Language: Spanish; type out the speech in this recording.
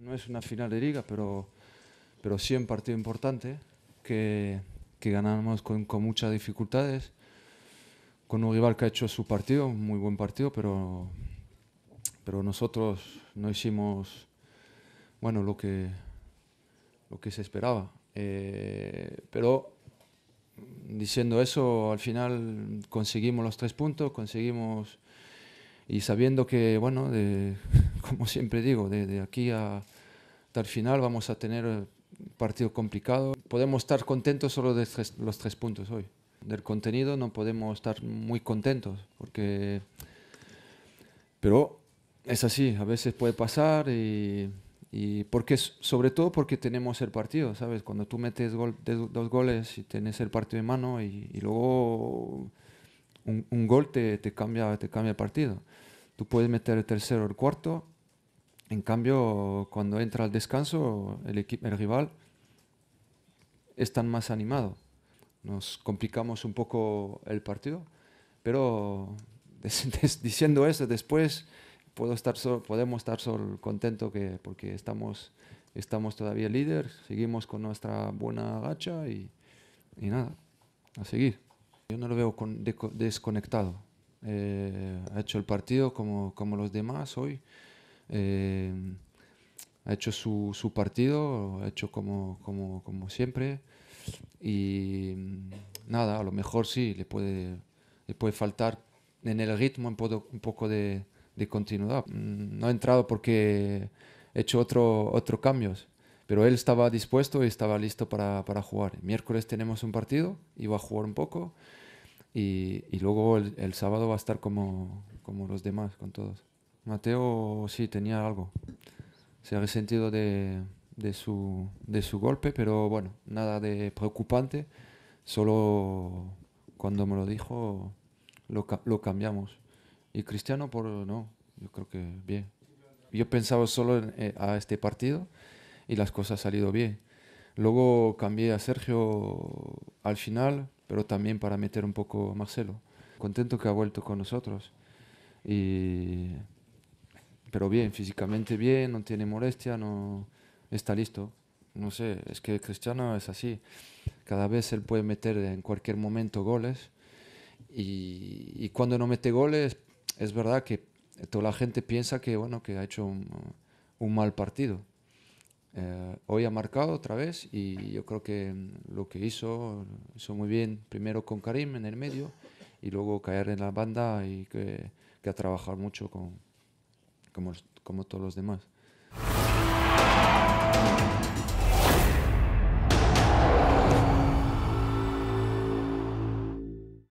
No es una final de liga, pero, pero sí un partido importante que, ganamos con, muchas dificultades, con un rival que ha hecho su partido, muy buen partido, pero, pero nosotros no hicimos bueno, lo, que, lo que se esperaba. Eh, pero diciendo eso, al final conseguimos los tres puntos, conseguimos y sabiendo que, bueno, de, como siempre digo, de, aquí a, hasta el final vamos a tener eh, un partido complicado. Podemos estar contentos solo de los tres puntos hoy. Del contenido no podemos estar muy contentos, porque... Pero es así, a veces puede pasar y, porque, sobre todo porque tenemos el partido, ¿sabes? Cuando tú metes dos goles y tienes el partido en mano y, luego un, gol cambia, te cambia el partido tú puedes meter el tercero o el cuarto. En cambio, cuando entra al descanso, el, el rival tan más animado. Nos complicamos un poco el partido, pero diciendo eso, después puedo estar solo, podemos estar solo contento que, porque estamos, estamos todavía líderes. seguimos con nuestra buena gacha y, nada, a seguir. Yo no lo veo desconectado. Eh, ha hecho el partido como, los demás hoy, eh, ha hecho su, partido, ha hecho como, siempre y nada, a lo mejor sí, le puede, le puede faltar en el ritmo un poco, de, continuidad. Mm, no ha entrado porque he hecho otro, otro cambios pero él estaba dispuesto y estaba listo para, para, jugar. Miércoles tenemos un partido iba a jugar un poco y, luego el, sábado va a estar como, los demás, con todos. Mateo sí tenía algo. Se ha resentido de, de, su, golpe, pero bueno, nada de preocupante. Solo cuando me lo dijo lo, cambiamos. Y Cristiano, por no, yo creo que bien. Yo pensaba solo en, eh, a este partido y las cosas han salido bien. Luego cambié a Sergio al final pero también para meter un poco a Marcelo. Contento que ha vuelto con nosotros. Y, pero bien, físicamente bien, no tiene molestia, no está listo. No sé, es que Cristiano es así. Cada vez él puede meter en cualquier momento goles. Y, cuando no mete goles, es verdad que toda la gente piensa que, bueno, que ha hecho un mal partido. Eh, hoy ha marcado otra vez y yo creo que mm, lo que hizo, hizo muy bien, primero con Karim en el medio y luego caer en la banda y que, ha trabajado mucho con, como todos los demás.